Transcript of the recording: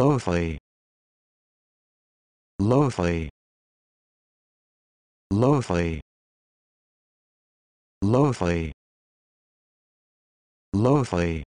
loathly loathly loathly loathly loathly